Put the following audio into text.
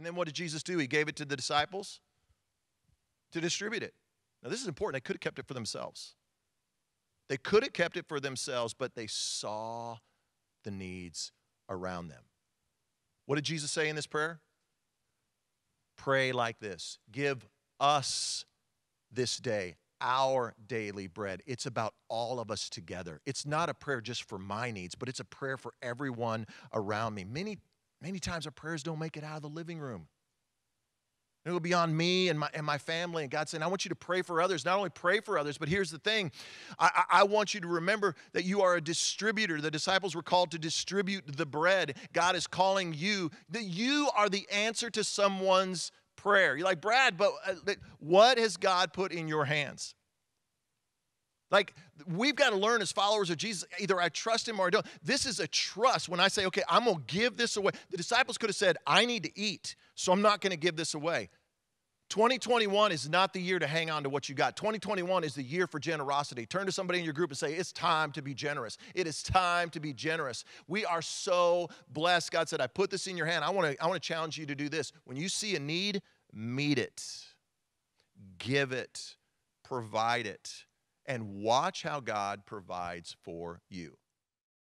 And then what did Jesus do? He gave it to the disciples to distribute it. Now, this is important. They could have kept it for themselves. They could have kept it for themselves, but they saw the needs around them. What did Jesus say in this prayer? Pray like this Give us this day our daily bread. It's about all of us together. It's not a prayer just for my needs, but it's a prayer for everyone around me. Many Many times our prayers don't make it out of the living room. It'll be on me and my, and my family. And God saying, I want you to pray for others. Not only pray for others, but here's the thing I, I, I want you to remember that you are a distributor. The disciples were called to distribute the bread. God is calling you, that you are the answer to someone's prayer. You're like, Brad, but uh, what has God put in your hands? Like, we've got to learn as followers of Jesus either I trust him or I don't. This is a trust when I say, okay, I'm going to give this away. The disciples could have said, I need to eat, so I'm not going to give this away. 2021 is not the year to hang on to what you got. 2021 is the year for generosity. Turn to somebody in your group and say, It's time to be generous. It is time to be generous. We are so blessed. God said, I put this in your hand. I want to I want to challenge you to do this. When you see a need, meet it, give it, provide it and watch how God provides for you.